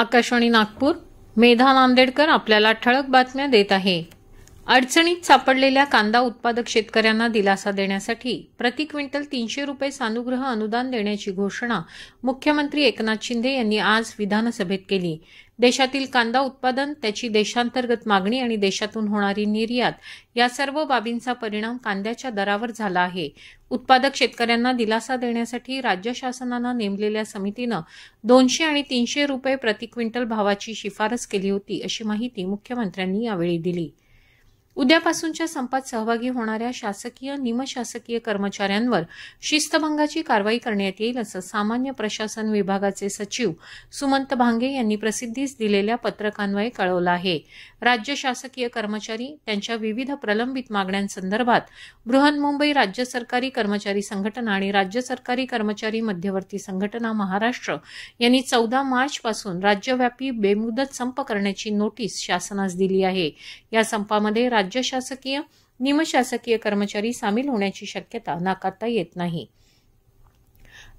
आकाशवाणी नागपूर मेधा नांदेडकर आपल्याला ठळक बातम्या देत आहे अडचणीत सापडलेल्या कांदा उत्पादक शेतकऱ्यांना दिलासा देण्यासाठी प्रति क्विंटल तीनशे रुपये सानुग्रह अनुदान देण्याची घोषणा मुख्यमंत्री एकनाथ शिंदे यांनी आज विधानसभेत केली देशातील कांदा उत्पादन त्याची देशांतर्गत मागणी आणि देशातून होणारी निर्यात या सर्व बाबींचा परिणाम कांद्याच्या दरावर झाला आहे उत्पादक शेतकऱ्यांना दिलासा देण्यासाठी राज्य शासनानं नेमलेल्या समितीनं दोनशे आणि तीनशे रुपये प्रति क्विंटल भावाची शिफारस केली होती अशी माहिती मुख्यमंत्र्यांनी यावेळी दिली उद्यापासूनच्या संपात सहभागी होणाऱ्या शासकीय निमशासकीय कर्मचाऱ्यांवर शिस्तभंगाची कारवाई करण्यात येईल असं सामान्य प्रशासन विभागाचे सचिव सुमंत भांगे यांनी प्रसिद्धीस दिलेल्या पत्रकान्वये कळवलं आहे राज्य शासकीय कर्मचारी त्यांच्या विविध प्रलंबित मागण्यांसंदर्भात बृहन्मुंबई राज्य सरकारी कर्मचारी संघटना आणि राज्य सरकारी कर्मचारी मध्यवर्ती संघटना महाराष्ट्र यांनी चौदा मार्चपासून राज्यव्यापी बेमुदत संप करण्याची नोटीस शासनास दिली आहे या संपामध्ये राज्य शासकीय निमशासकीय कर्मचारी सामील होण्याची शक्यता नाकारता येत नाही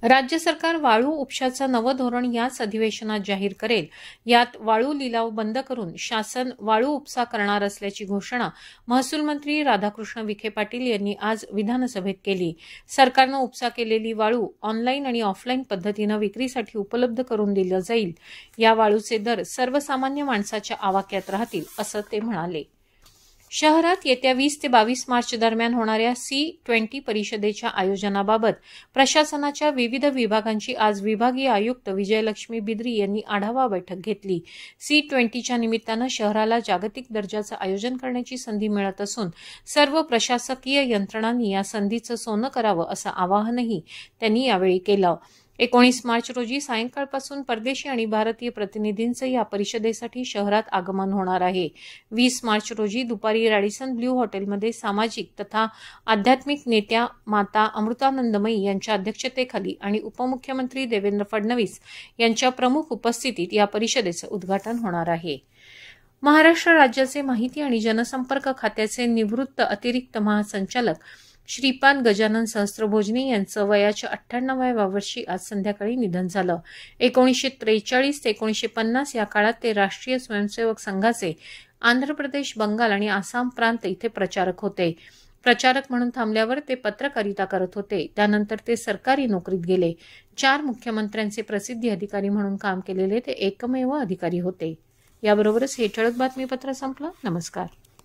राज्य सरकार वाळू उपशाचं नवं धोरण याच अधिवेशनात जाहीर करेल यात वाळू लिलाव बंद करून शासन वाळू उपसा करणार असल्याची घोषणा महसूल मंत्री राधाकृष्ण विखे पाटील यांनी आज विधानसभेत केली सरकारनं उपसा केलेली वाळू ऑनलाईन आणि ऑफलाईन पद्धतीनं विक्रीसाठी उपलब्ध करून दिलं जाईल या वाळूचे दर सर्वसामान्य माणसाच्या आवाक्यात राहतील असं ते म्हणाले शहरात येत्या वीस ते बावीस मार्च दरम्यान होणाऱ्या सी ट्वेंटी परिषदेच्या आयोजनाबाबत प्रशासनाच्या विविध विभागांची आज विभागीय आयुक्त विजयलक्ष्मी बिद्री यांनी आढावा बैठक घेतली सी ट्वेंटीच्या निमित्तानं शहराला जागतिक दर्जाचं आयोजन करण्याची संधी मिळत असून सर्व प्रशासकीय यंत्रणांनी या संधीचं सोनं करावं असं आवाहनही त्यांनी यावेळी केलं एकोणीस मार्च रोजी सायंकाळपासून परदेशी आणि भारतीय प्रतिनिधींचं या परिषदेसाठी शहरात आगमन होणार आहे वीस मार्च रोजी दुपारी रॅडिसन ब्ल्यू हॉटेलमध्ये सामाजिक तथा आध्यात्मिक नेत्या माता अमृतानंदमयी यांच्या अध्यक्षतेखाली आणि उपमुख्यमंत्री देवेंद्र फडणवीस यांच्या प्रमुख उपस्थितीत या परिषदेचं उद्घाटन होणार आहे महाराष्ट्र राज्याचे माहिती आणि जनसंपर्क खात्याचे निवृत्त अतिरिक्त महासंचालक श्रीपाद गजानन सहस्त्रभोजने यांचं वयाच्या अठ्ठ्याण्णव्या वर्षी आज संध्याकाळी निधन झालं एकोणीसशे त्रेचाळीस ते एकोणीसशे पन्नास या काळात ते राष्ट्रीय स्वयंसेवक संघाचे आंध्र प्रदेश बंगाल आणि आसाम प्रांत इथे प्रचारक होते प्रचारक म्हणून थांबल्यावर ते पत्रकारिता करत होते त्यानंतर ते सरकारी नोकरीत गेले चार मुख्यमंत्र्यांचे प्रसिद्धी अधिकारी म्हणून काम केलेले ते एकमेव अधिकारी होते याबरोबरच हे ठळक बातमीपत्र संपलं नमस्कार